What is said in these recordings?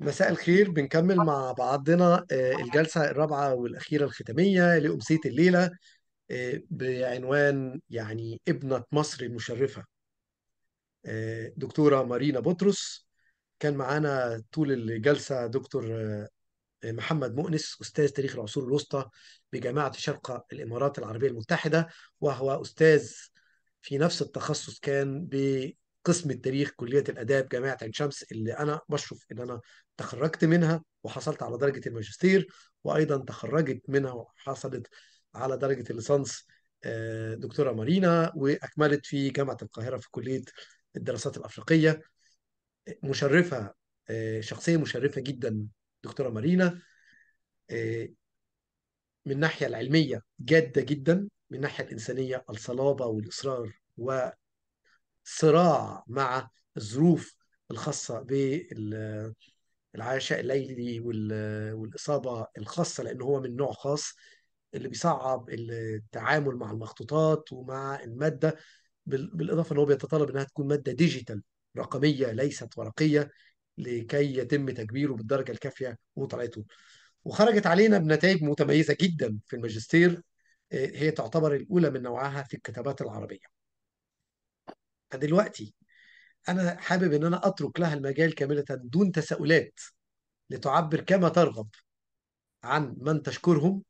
مساء الخير بنكمل مع بعضنا آه، الجلسة الرابعة والأخيرة الختامية لأمسية الليلة آه، بعنوان يعني ابنة مصر المشرفة آه، دكتورة مارينا بطرس كان معانا طول الجلسة دكتور محمد مؤنس أستاذ تاريخ العصور الوسطى بجامعة شرق الإمارات العربية المتحدة وهو أستاذ في نفس التخصص كان ب قسم التاريخ كليه الاداب جامعه عين شمس اللي انا بشرف ان انا تخرجت منها وحصلت على درجه الماجستير وايضا تخرجت منها وحصلت على درجه الليسانس آه، دكتوره مارينا واكملت في جامعه القاهره في كليه الدراسات الافريقيه مشرفه آه، شخصيه مشرفه جدا دكتوره مارينا آه، من الناحيه العلميه جاده جدا من الناحيه الانسانيه الصلابه والاصرار و صراع مع الظروف الخاصه بالعشاء الليلي والاصابه الخاصه لان هو من نوع خاص اللي بيصعب التعامل مع المخطوطات ومع الماده بالاضافه ان هو بيتطلب انها تكون ماده ديجيتال رقميه ليست ورقيه لكي يتم تكبيره بالدرجه الكافيه ومطالعته وخرجت علينا بنتائج متميزه جدا في الماجستير آه، هي تعتبر الاولى من نوعها في الكتابات العربيه فدلوقتي انا حابب ان انا اترك لها المجال كامله دون تساؤلات لتعبر كما ترغب عن من تشكرهم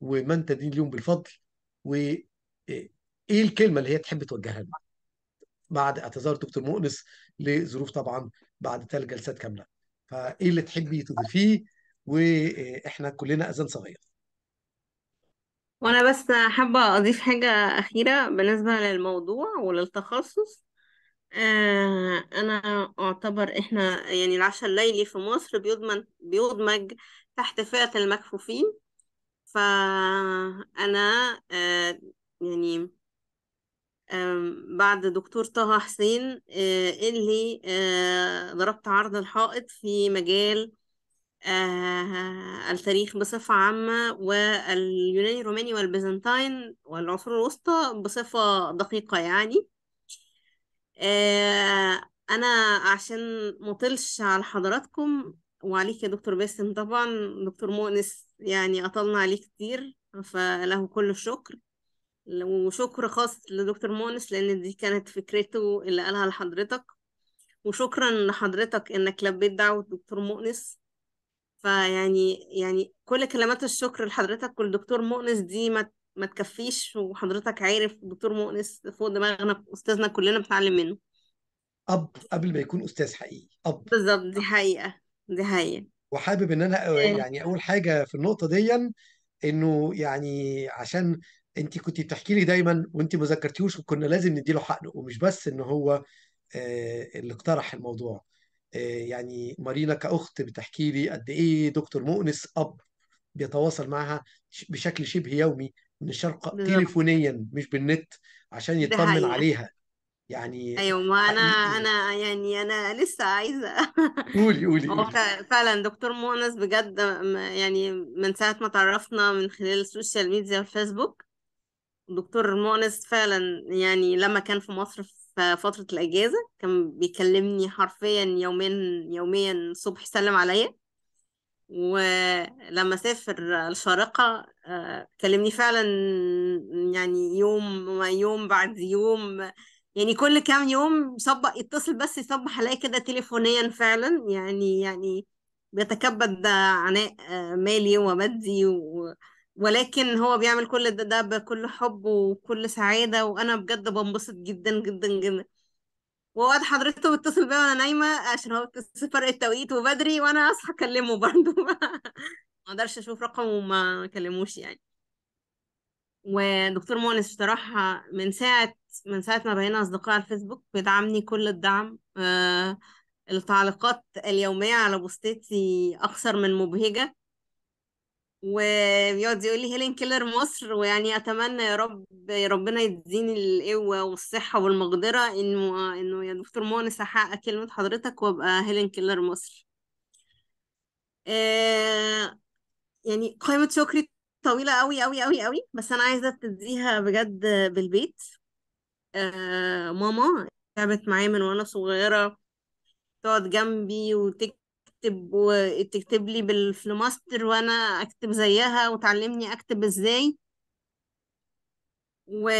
ومن تدين لهم بالفضل وايه الكلمه اللي هي تحب توجهها لنا بعد اعتذار دكتور مؤنس لظروف طبعا بعد ثلاث جلسات كامله فايه اللي تحبي تضيفيه واحنا كلنا اذان صغير وانا بس حابة اضيف حاجة اخيرة بالنسبة للموضوع وللتخصص آه، انا اعتبر احنا يعني العشاء الليلي في مصر بيضمن بيضمج تحت فئة المكفوفين فانا آه، يعني بعد دكتور طه حسين آه، اللي ضربت عرض الحائط في مجال آه، التاريخ بصفة عامة واليوناني الروماني والبيزنطين والعصور الوسطى بصفة دقيقة يعني آه، أنا عشان مطلش على حضراتكم وعليك يا دكتور باسم طبعا دكتور مؤنس يعني أطلنا عليه كتير فله كل الشكر وشكر خاص لدكتور مؤنس لأن دي كانت فكرته اللي قالها لحضرتك وشكرا لحضرتك إنك لبيت دعوة دكتور مؤنس فيعني يعني كل كلمات الشكر لحضرتك والدكتور مؤنس دي ما ما تكفيش وحضرتك عارف دكتور مؤنس فوق دماغنا استاذنا كلنا بنتعلم منه اب قبل ما يكون استاذ حقيقي اب بالظبط دي حقيقه دي حقيقه وحابب ان انا آه. يعني اقول حاجه في النقطه دي انه يعني عشان انت كنت بتحكي لي دايما وانت ما ذكرتيهوش وكنا لازم نديله حقه ومش بس ان هو آه، اللي اقترح الموضوع آه، يعني مارينا كأخت بتحكي لي قد إيه دكتور مؤنس أب بيتواصل معها بشكل شبه يومي من الشرق تليفونيا مش بالنت عشان يطمن عليها يعني ايوه ما انا انا يعني انا لسه عايزه قولي قولي هو فعلا دكتور مؤنس بجد يعني من ساعه ما تعرفنا من خلال السوشيال ميديا والفيسبوك دكتور مؤنس فعلا يعني لما كان في مصر في فترة الأجازة كان بيكلمني حرفيا يومين يوميا الصبح يسلم عليا ولما سافر الشارقة آه، كلمني فعلا يعني يوم يوم بعد يوم يعني كل كام يوم صبق يتصل بس يصبح عليا كده تليفونيا فعلا يعني يعني بيتكبد عناء آه، مالي ومادي و... ولكن هو بيعمل كل ده, ده بكل حب وكل سعادة وأنا بجد بنبسط جدا جدا جدا ووقت حضرته بيتصل بيا وأنا نايمة عشان هو بيتصل فرق التوقيت وبدري وأنا أصحى أكلمه برضه ما اقدرش أشوف رقمه وما أكلموش يعني ودكتور مؤنس بصراحة من ساعة من ساعة ما بقينا أصدقاء على الفيسبوك بيدعمني كل الدعم آه التعليقات اليومية على بوستاتي أكثر من مبهجة وبيقعد يقول لي هيلين كيلر مصر ويعني اتمنى يا رب ربنا يديني القوه والصحه والمقدره انه انه يا دكتور مؤنس احقق كلمه حضرتك وابقى هيلين كيلر مصر آه يعني قائمه شكري طويله قوي قوي قوي قوي بس انا عايزه ابتديها بجد بالبيت آه، ماما تعبت معايا من وانا صغيره تقعد جنبي وتك تكتب وتكتب لي بالفلوماستر وانا اكتب زيها وتعلمني اكتب ازاي و...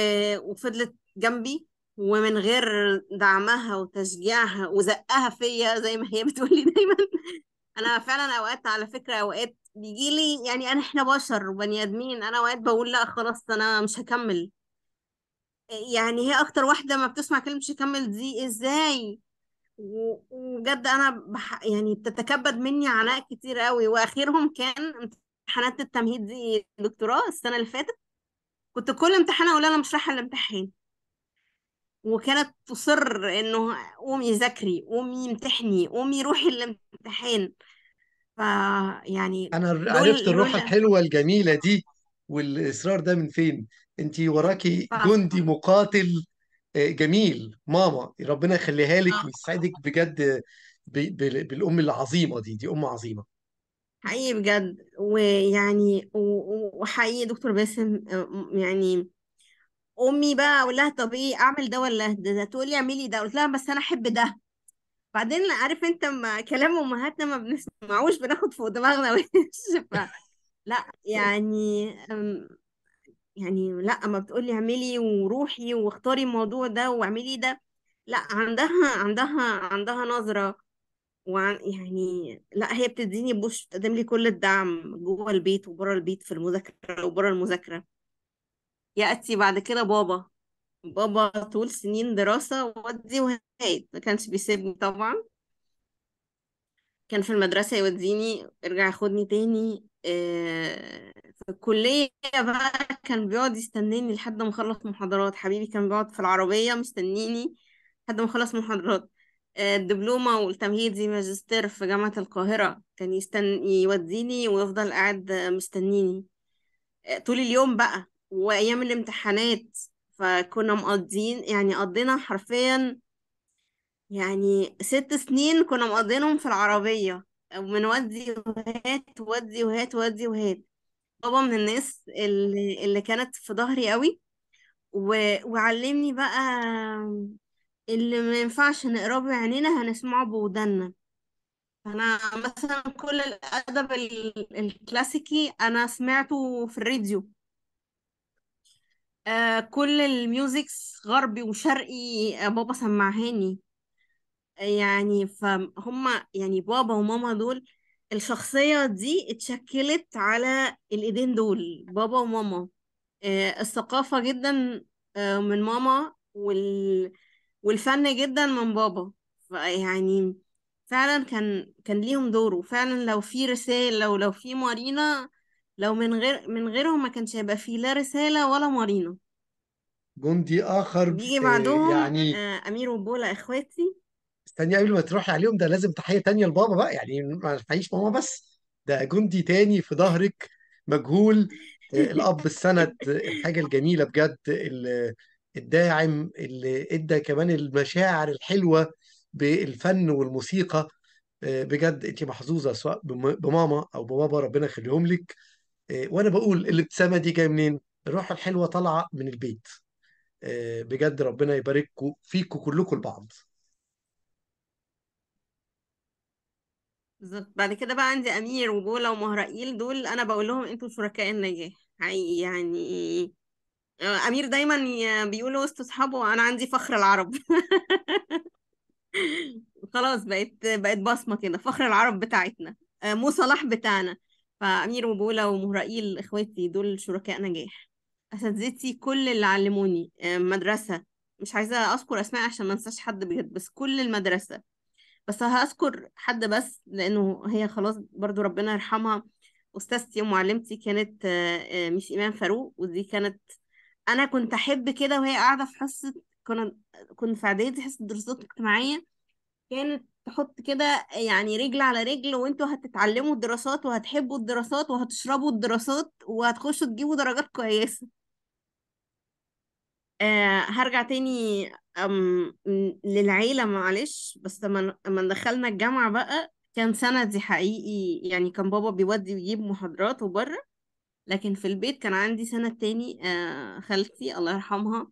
وفضلت جنبي ومن غير دعمها وتشجيعها وزقها فيا زي ما هي بتقولي دايما انا فعلا اوقات على فكره اوقات بيجي لي يعني انا احنا بشر وبني ادمين انا اوقات بقول لا خلاص انا مش هكمل يعني هي اكتر واحده ما بتسمع كلمه مش هكمل دي ازاي وبجد انا بح... يعني بتتكبد مني عناء كتير قوي واخرهم كان امتحانات التمهيد دي دكتوراه السنه اللي فاتت كنت كل امتحان اقول انا مش رايحه الامتحان وكانت تصر انه قومي ذاكري قومي امتحني قومي روحي الامتحان ف يعني انا دول... عرفت الروح الحلوه الجميله دي والاصرار ده من فين انت وراكي ف... جندي مقاتل آه، جميل ماما ربنا يخليها لك آه. ويسعدك بجد بالام العظيمه دي دي ام عظيمه حقيقي بجد ويعني وحقيقي دكتور باسم آه، يعني امي بقى اقول لها طب ايه اعمل ده ولا ده, ده تقول لي اعملي ده قلت لها بس انا احب ده بعدين عارف انت ما كلام امهاتنا ما بنسمعوش بناخد فوق دماغنا وش ف لا يعني يعني لا ما بتقولي اعملي وروحي واختاري الموضوع ده واعملي ده لا عندها عندها عندها نظرة وعن يعني لا هي بتديني بوش بتقدم لي كل الدعم جوه البيت وبره البيت في المذاكرة وبره المذاكرة يأتي بعد كده بابا بابا طول سنين دراسة ودي وهات ما كانش بيسيبني طبعا كان في المدرسة يوديني ارجع خدني تاني آه، في الكلية بقى كان بيقعد يستنيني لحد ما أخلص محاضرات حبيبي كان بيقعد في العربية مستنيني لحد ما أخلص محاضرات آه، الدبلومة زي ماجستير في جامعة القاهرة كان يستن يوديني ويفضل قاعد مستنيني آه، طول اليوم بقى وأيام الامتحانات فكنا مقضين يعني قضينا حرفيا يعني ست سنين كنا مقضينهم في العربية ومن ودي وهات ودي وهات ودي وهات بابا من الناس اللي, اللي كانت في ظهري قوي و... وعلمني بقى اللي ما ينفعش نقراه بعينينا هنسمعه بودنا انا مثلا كل الادب الكلاسيكي انا سمعته في الراديو آه كل الميوزكس غربي وشرقي آه بابا سمعهاني يعني فهم يعني بابا وماما دول الشخصية دي اتشكلت على الإيدين دول بابا وماما آه، الثقافة جدا آه، من ماما وال... والفن جدا من بابا فيعني فعلا كان كان ليهم دور وفعلا لو في رسالة لو لو في مارينا لو من غير من غيرهم ما كانش هيبقى في لا رسالة ولا مارينا جندي آخر بيجي بعدهم يعني آه، أمير وبولا إخواتي ثانيه قبل ما تروحي عليهم ده لازم تحيه تانية لبابا بقى يعني ما تحييش ماما بس ده جندي تاني في ظهرك مجهول آه، الاب السند الحاجه الجميله بجد الداعم اللي ادى كمان المشاعر الحلوه بالفن والموسيقى آه، بجد انت محظوظه سواء بماما او ببابا ربنا يخليهم لك آه، وانا بقول الابتسامه دي جايه منين؟ الروح الحلوه طالعه من البيت بجد ربنا يبارككم فيكم كلكم لبعض بالظبط بعد كده بقى عندي أمير وبولا ومهرائيل دول أنا بقول لهم أنتوا شركاء النجاح إيه؟ حقيقي يعني آه، أمير دايما بيقول وسط أصحابه أنا عندي فخر العرب خلاص بقت بقت بصمة كده فخر العرب بتاعتنا آه، مو صلاح بتاعنا فأمير وبولا ومهرائيل إخواتي دول شركاء نجاح أساتذتي كل اللي علموني آه، مدرسة مش عايزة أذكر أسماء عشان ما أنساش حد بجد بس كل المدرسة بس هذكر حد بس لانه هي خلاص برضو ربنا يرحمها استاذتي ومعلمتي كانت آه، آه، مش ايمان فاروق ودي كانت انا كنت احب كده وهي قاعده في حصه كنا كنت في اعدادي حصه دراسات اجتماعيه كانت تحط كده يعني رجل على رجل وانتوا هتتعلموا الدراسات وهتحبوا الدراسات وهتشربوا الدراسات وهتخشوا تجيبوا درجات كويسه آه، هرجع تاني أم للعيلة معلش بس لما دخلنا الجامعة بقى كان سنة دي حقيقي يعني كان بابا بيودي ويجيب محاضرات وبره لكن في البيت كان عندي سنة تاني آه، خالتي الله يرحمها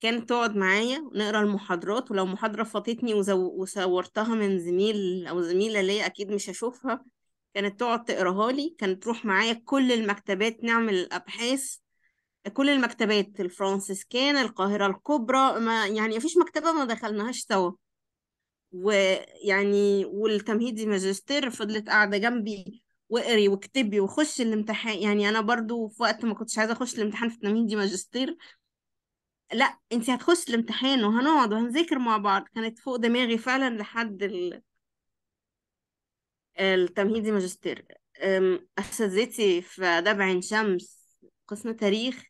كانت تقعد معايا ونقرا المحاضرات ولو محاضرة فاتتني وصورتها من زميل أو زميلة ليا أكيد مش هشوفها كانت تقعد تقراها لي كانت تروح معايا كل المكتبات نعمل الأبحاث كل المكتبات الفرنسيسكان القاهرة الكبرى ما يعني مفيش مكتبة ما دخلناهاش سوا ويعني والتمهيدي ماجستير فضلت قاعدة جنبي واقري واكتبي وخش الامتحان يعني انا برضو في وقت ما كنتش عايزه اخش الامتحان في التمهيدي ماجستير لا انت هتخش الامتحان وهنقعد وهنذاكر مع بعض كانت فوق دماغي فعلا لحد ال... التمهيدي ماجستير اساتذتي في دبع عين شمس قسم تاريخ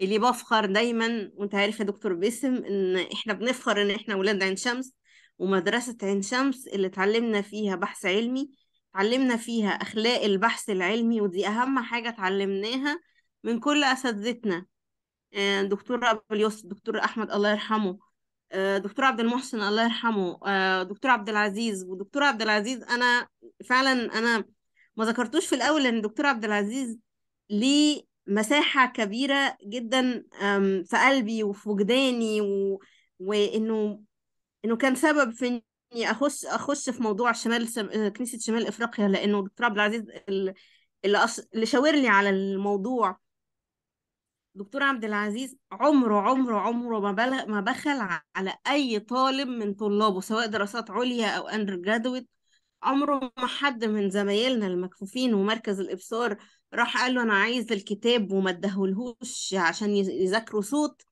اللي بفخر دايما وانت عارف يا دكتور باسم ان احنا بنفخر ان احنا ولاد عين شمس ومدرسة عين شمس اللي اتعلمنا فيها بحث علمي اتعلمنا فيها اخلاق البحث العلمي ودي اهم حاجة اتعلمناها من كل اساتذتنا آه، دكتور ابو اليوسف دكتور احمد الله يرحمه آه، دكتور عبد المحسن الله يرحمه آه، دكتور عبد العزيز ودكتور عبد العزيز انا فعلا انا ما ذكرتوش في الاول ان دكتور عبد العزيز ليه مساحة كبيرة جدا في قلبي وفي وجداني و... وإنه إنه كان سبب في إني أخش أخش في موضوع شمال سم... كنيسة شمال إفريقيا لأنه الدكتور عبد العزيز اللي, أش... اللي شاور لي على الموضوع دكتور عبد العزيز عمره عمره عمره ما بل... ما بخل على أي طالب من طلابه سواء دراسات عليا أو أندر جرادويت عمره ما حد من زمايلنا المكفوفين ومركز الإبصار راح قال له انا عايز الكتاب وما ادهولهوش عشان يذاكروا صوت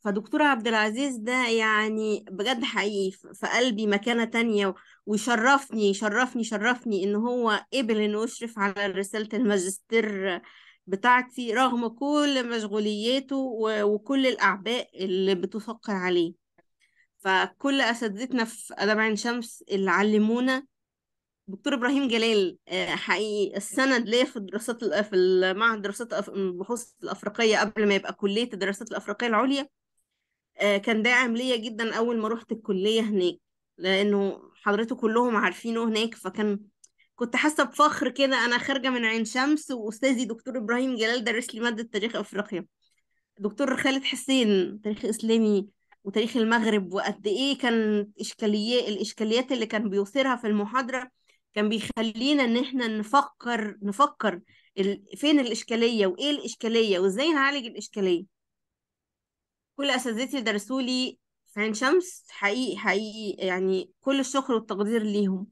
فدكتور عبد العزيز ده يعني بجد حقيقي في قلبي مكانة تانية ويشرفني شرفني شرفني ان هو قبل انه يشرف على رسالة الماجستير بتاعتي رغم كل مشغولياته وكل الاعباء اللي بتثقل عليه فكل اساتذتنا في ادب عين شمس اللي علمونا دكتور ابراهيم جلال آه، حقيقي السند ليا في الدراسات في المعهد دراسات البحوث الافريقيه قبل ما يبقى كليه الدراسات الافريقيه العليا آه، كان داعم ليا جدا اول ما روحت الكليه هناك لانه حضرته كلهم عارفينه هناك فكان كنت حاسه بفخر كده انا خارجه من عين شمس واستاذي دكتور ابراهيم جلال درس لي ماده تاريخ افريقيا دكتور خالد حسين تاريخ اسلامي وتاريخ المغرب وقد ايه كانت اشكاليه الاشكاليات اللي كان بيثيرها في المحاضره كان بيخلينا ان احنا نفكر نفكر فين الاشكاليه وايه الاشكاليه وازاي نعالج الاشكاليه كل اساتذتي درسوا لي في عين شمس حقيقي حقيقي يعني كل الشكر والتقدير ليهم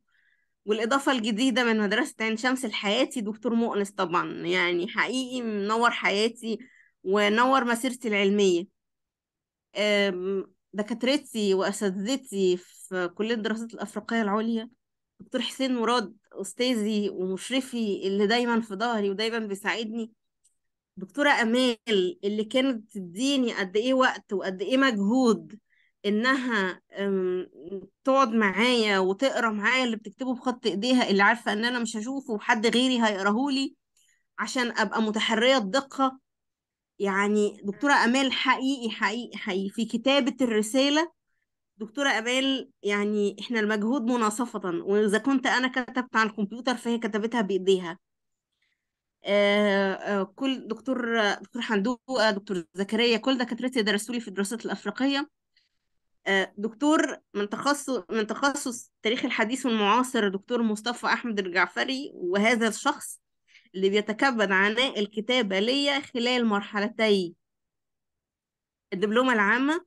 والإضافة الجديدة من مدرسة عين شمس لحياتي دكتور مؤنس طبعا يعني حقيقي منور حياتي ونور مسيرتي العلمية دكاترتي وأساتذتي في كلية الدراسات الأفريقية العليا دكتور حسين مراد أستاذي ومشرفي اللي دايما في ظهري ودايما بيساعدني دكتورة أمال اللي كانت تديني قد إيه وقت وقد إيه مجهود إنها تقعد معايا وتقرا معايا اللي بتكتبه بخط إيديها اللي عارفة إن أنا مش هشوفه وحد غيري هيقراهولي عشان أبقى متحرية الدقة يعني دكتورة أمال حقيقي حقيقي حقيقي في كتابة الرسالة دكتورة ابال يعني إحنا المجهود مناصفة وإذا كنت أنا كتبت على الكمبيوتر فهي كتبتها بإيديها آه، آه، كل دكتور دكتور حندوقة آه، دكتور زكريا كل دكاترتي درسوا لي في الدراسات الأفريقية دكتور من تخصص من تخصص تاريخ الحديث والمعاصر دكتور مصطفى أحمد الجعفري وهذا الشخص اللي بيتكبد عناء الكتابة ليا خلال مرحلتي الدبلومة العامة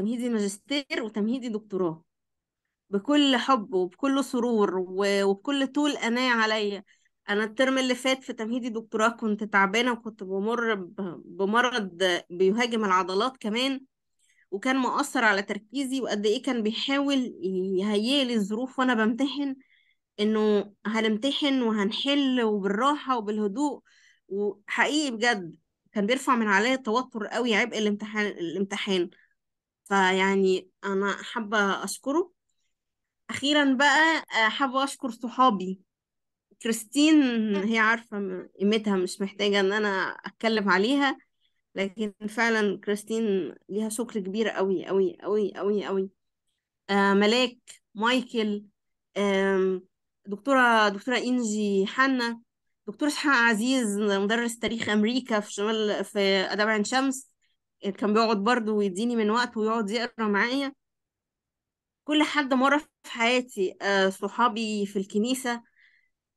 تمهيدي ماجستير وتمهيدي دكتوراه بكل حب وبكل سرور وبكل طول أناة عليا أنا الترم اللي فات في تمهيدي دكتوراه كنت تعبانة وكنت بمر بمرض بيهاجم العضلات كمان وكان مؤثر على تركيزي وقد إيه كان بيحاول يهيئلي الظروف وأنا بمتحن إنه هنمتحن وهنحل وبالراحة وبالهدوء وحقيقي بجد كان بيرفع من عليا التوتر قوي عبء الامتحان الامتحان فيعني أنا حابة أشكره أخيرا بقى آه، حابة أشكر صحابي كريستين هي عارفة قيمتها مش محتاجة إن أنا أتكلم عليها لكن فعلا كريستين ليها شكر كبير قوي قوي قوي قوي قوي آه ملاك مايكل آه دكتورة دكتورة إنجي حنا دكتور إسحاق عزيز مدرس تاريخ أمريكا في شمال في أداب عين شمس كان بيقعد برضه ويديني من وقته ويقعد يقرا معايا كل حد مرة في حياتي آه، صحابي في الكنيسة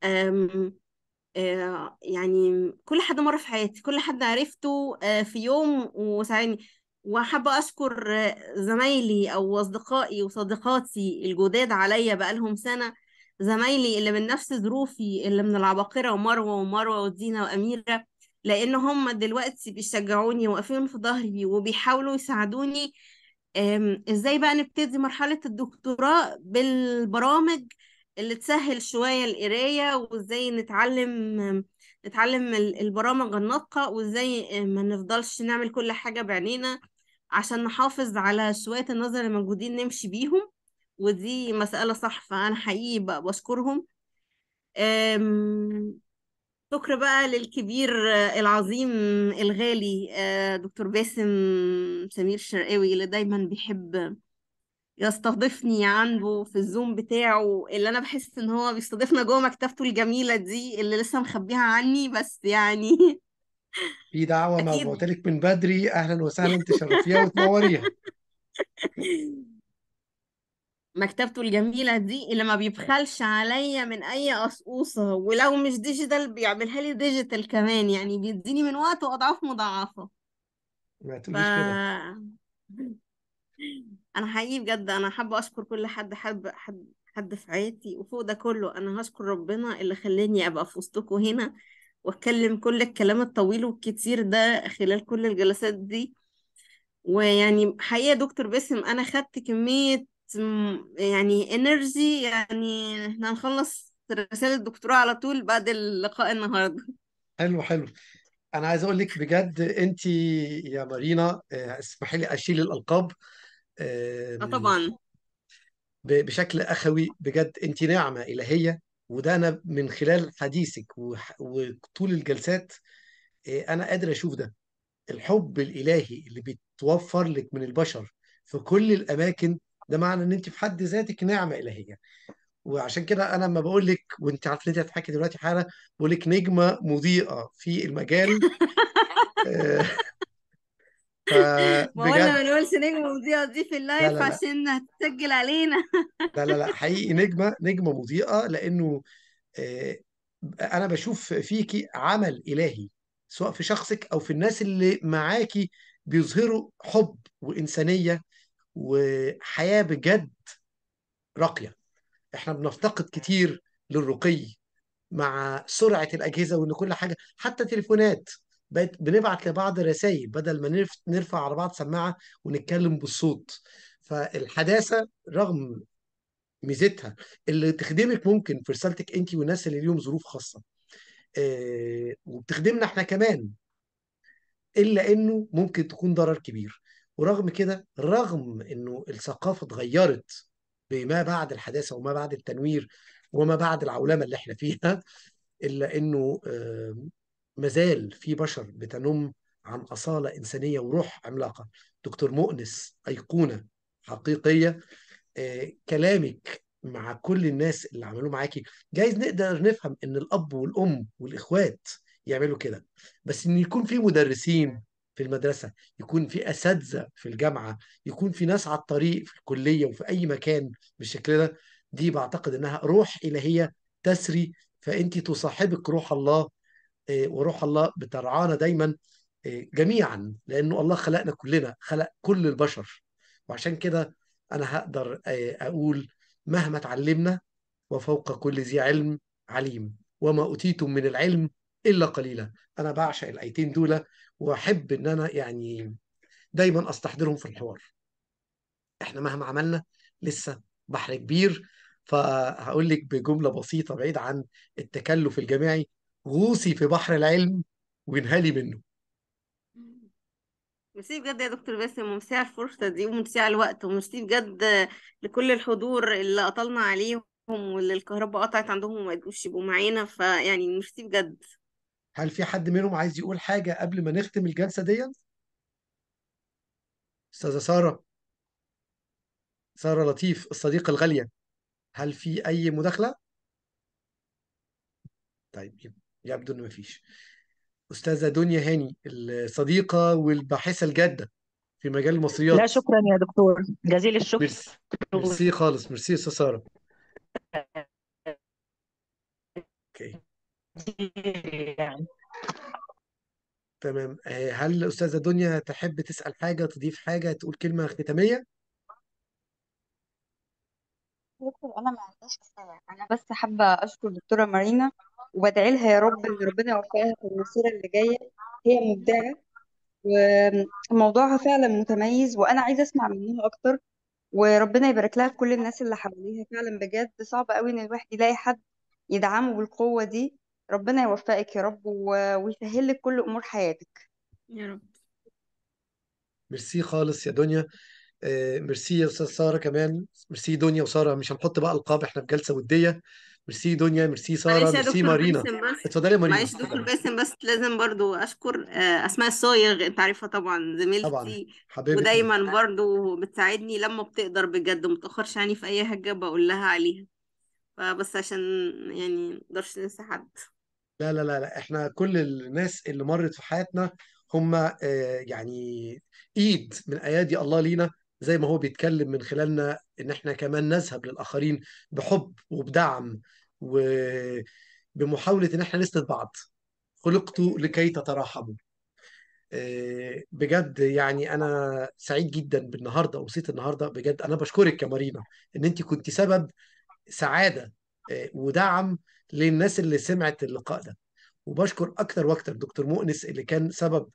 آه، يعني كل حد مرة في حياتي كل حد عرفته آه، في يوم وساعدني وحابة أشكر زمايلي أو أصدقائي وصديقاتي الجداد عليا بقالهم سنة زمايلي اللي من نفس ظروفي اللي من العباقرة ومروة ومروة ودينا وأميرة لان هم دلوقتي بيشجعوني واقفين في ظهري وبيحاولوا يساعدوني ازاي بقى نبتدي مرحله الدكتوراه بالبرامج اللي تسهل شويه القرايه وازاي نتعلم نتعلم البرامج الناطقه وازاي ما نفضلش نعمل كل حاجه بعينينا عشان نحافظ على شويه النظر اللي موجودين نمشي بيهم ودي مساله صح فانا حقيقي بشكرهم شكر بقى للكبير آه، العظيم الغالي آه، دكتور باسم سمير الشرقاوي اللي دايما بيحب يستضيفني عنده في الزوم بتاعه اللي انا بحس ان هو بيستضيفنا جوه مكتبته الجميله دي اللي لسه مخبيها عني بس يعني في دعوه ما قلت لك من بدري اهلا وسهلا تشرفيها وتنوريها مكتبته الجميلة دي اللي ما بيبخلش عليا من أي قصقوصة ولو مش ديجيتال بيعملها لي ديجيتال كمان يعني بيديني من وقته أضعاف مضاعفة ما ف... تقوليش كده أنا حقيقي بجد أنا حابة أشكر كل حد حب حد حد في حياتي وفوق ده كله أنا هشكر ربنا اللي خلاني أبقى في وسطكم هنا وأتكلم كل الكلام الطويل والكتير ده خلال كل الجلسات دي ويعني حقيقة دكتور باسم أنا خدت كمية يعني انرجي يعني احنا هنخلص رسالة الدكتوراه على طول بعد اللقاء النهارده حلو حلو انا عايز اقول لك بجد انت يا مارينا آه، اسمحي لي اشيل الالقاب آه، اه طبعا بشكل اخوي بجد انت نعمه الهيه وده انا من خلال حديثك وطول الجلسات آه، انا قادر اشوف ده الحب الالهي اللي بيتوفر لك من البشر في كل الاماكن ده معنى ان انت في حد ذاتك نعمه الهيه وعشان كده انا لما بقول لك وانت عارف ان انت هتحكي دلوقتي حالا بقول لك نجمه مضيئه في المجال آه، ما قلنا ما نقولش نجمة مضيئه دي في لا اللايف لا عشان هتسجل علينا لا لا لا حقيقي نجمه نجمه مضيئه لانه آه، انا بشوف فيكي عمل الهي سواء في شخصك او في الناس اللي معاكي بيظهروا حب وانسانيه وحياه بجد راقيه احنا بنفتقد كتير للرقي مع سرعه الاجهزه وان كل حاجه حتى تليفونات بقت بنبعت لبعض رسائل بدل ما نرفع على بعض سماعه ونتكلم بالصوت فالحداثه رغم ميزتها اللي تخدمك ممكن في رسالتك انت والناس اللي ليهم ظروف خاصه آه، وبتخدمنا احنا كمان الا انه ممكن تكون ضرر كبير ورغم كده رغم انه الثقافه اتغيرت بما بعد الحداثه وما بعد التنوير وما بعد العولمه اللي احنا فيها الا انه مازال في بشر بتنم عن اصاله انسانيه وروح عملاقه دكتور مؤنس ايقونه حقيقيه آه، كلامك مع كل الناس اللي عملوه معاكي جايز نقدر نفهم ان الاب والام والاخوات يعملوا كده بس ان يكون في مدرسين في المدرسة يكون في أساتذة في الجامعة يكون في ناس على الطريق في الكلية وفي أي مكان بالشكل ده دي بعتقد إنها روح إلهية تسري فأنت تصاحبك روح الله آه، وروح الله بترعانا دايما آه، جميعا لأنه الله خلقنا كلنا خلق كل البشر وعشان كده أنا هقدر آه، أقول مهما تعلمنا وفوق كل ذي علم عليم وما أوتيتم من العلم الا قليلا انا بعشق الايتين دول واحب ان انا يعني دايما استحضرهم في الحوار احنا مهما عملنا لسه بحر كبير فهقول لك بجمله بسيطه بعيد عن التكلف الجماعي غوصي في بحر العلم وانهلي منه ميرسي بجد يا دكتور باسم ومسيع الفرصة دي ومسيع الوقت وميرسي بجد لكل الحضور اللي أطلنا عليهم واللي الكهرباء قطعت عندهم وما قدروش يبقوا معانا فيعني ميرسي بجد هل في حد منهم عايز يقول حاجة قبل ما نختم الجلسة دي؟ أستاذة سارة سارة لطيف الصديقة الغالية هل في أي مداخلة؟ طيب يبدو إن مفيش أستاذة دنيا هاني الصديقة والباحثة الجادة في مجال المصريات لا شكرا يا دكتور جزيل الشكر ميرسي, ميرسي خالص ميرسي أستاذة سارة كتير يعني تمام آه، هل أستاذة دنيا تحب تسأل حاجة تضيف حاجة تقول كلمة ختامية؟ دكتور انا ما عنديش اسئله انا بس حابه اشكر دكتوره مارينا وبدعي لها يا رب ان ربنا يوفقها في المسيره اللي جايه هي مبدعه وموضوعها فعلا متميز وانا عايزه اسمع منها اكتر وربنا يبارك لها في كل الناس اللي حواليها فعلا بجد صعب قوي ان الواحد يلاقي حد يدعمه بالقوه دي ربنا يوفقك يا رب و- ويسهل لك كل امور حياتك يا رب ميرسي خالص يا دنيا آه، ميرسي يا استاذ ساره كمان ميرسي دنيا وساره مش هنحط بقى القاب احنا في جلسه وديه ميرسي دنيا ميرسي ساره معلش يا ميرسي دكتور مارينا باسم بس اتفضلي يا مارينا معلش يا دكتور اتفضلي باسم بس لازم برضو أشكر آه، أسماء الصايغ أنت عارفها طبعا طبعا زميلتي حبيبتي ودايما برضو بتساعدني لما بتقدر بجد متأخرش يعني في أي حاجة بقول لها عليها فبس عشان يعني ما اقدرش ننسى حد لا لا لا لا احنا كل الناس اللي مرت في حياتنا هم آه، يعني ايد من ايادي الله لينا زي ما هو بيتكلم من خلالنا ان احنا كمان نذهب للاخرين بحب وبدعم وبمحاوله ان احنا نسند بعض خلقت لكي تتراحموا آه، بجد يعني انا سعيد جدا بالنهارده وصيت النهارده بجد انا بشكرك يا مارينا ان انت كنت سبب سعاده آه، ودعم للناس اللي سمعت اللقاء ده وبشكر اكتر واكتر دكتور مؤنس اللي كان سبب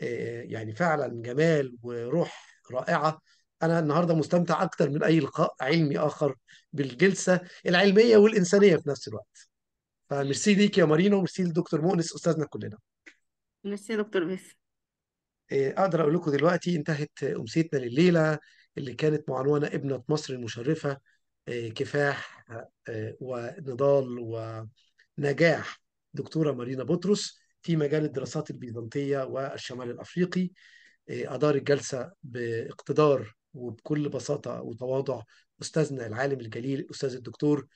آه، يعني فعلا جمال وروح رائعه انا النهارده مستمتع اكتر من اي لقاء علمي اخر بالجلسه العلميه والانسانيه في نفس الوقت فميرسي ليك يا مارينا وميرسي للدكتور مؤنس استاذنا كلنا ميرسي يا دكتور بس آه، اقدر اقول لكم دلوقتي انتهت امسيتنا لليله اللي كانت معنونه ابنه مصر المشرفه آه، كفاح آه، آه، ونضال ونجاح دكتورة مارينا بطرس في مجال الدراسات البيزنطية والشمال الأفريقي أدار الجلسة باقتدار وبكل بساطة وتواضع أستاذنا العالم الجليل أستاذ الدكتور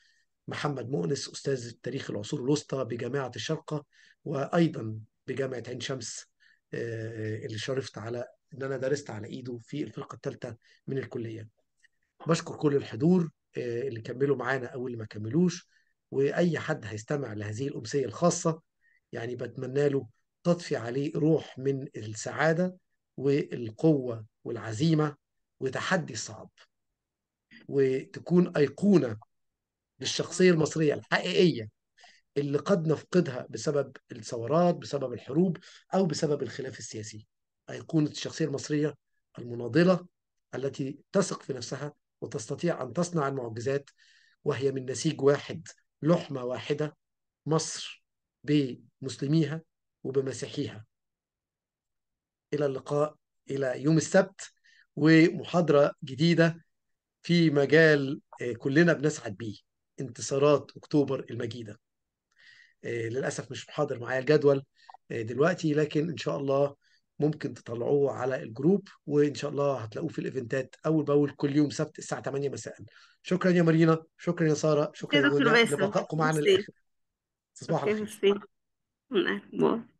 محمد مؤنس أستاذ التاريخ العصور الوسطى بجامعة الشرقة وأيضا بجامعة عين شمس اللي شرفت على ان انا درست على ايده في الفرقه الثالثه من الكليه بشكر كل الحضور آه، اللي كملوا معانا او اللي ما كملوش واي حد هيستمع لهذه الامسيه الخاصه يعني بتمنى له تطفي عليه روح من السعاده والقوه والعزيمه وتحدي الصعب وتكون ايقونه للشخصيه المصريه الحقيقيه اللي قد نفقدها بسبب الثورات بسبب الحروب او بسبب الخلاف السياسي ايقونه الشخصيه المصريه المناضله التي تثق في نفسها وتستطيع أن تصنع المعجزات وهي من نسيج واحد لحمة واحدة مصر بمسلميها وبمسيحيها إلى اللقاء إلى يوم السبت ومحاضرة جديدة في مجال آه، كلنا بنسعد بيه انتصارات أكتوبر المجيدة آه، للأسف مش محاضر معايا الجدول آه، دلوقتي لكن إن شاء الله ممكن تطلعوه على الجروب وان شاء الله هتلاقوه في الايفنتات اول باول كل يوم سبت الساعه 8 مساء شكرا يا مارينا شكرا يا ساره شكرا لبقائكم معنا الاخر تصبحوا على خير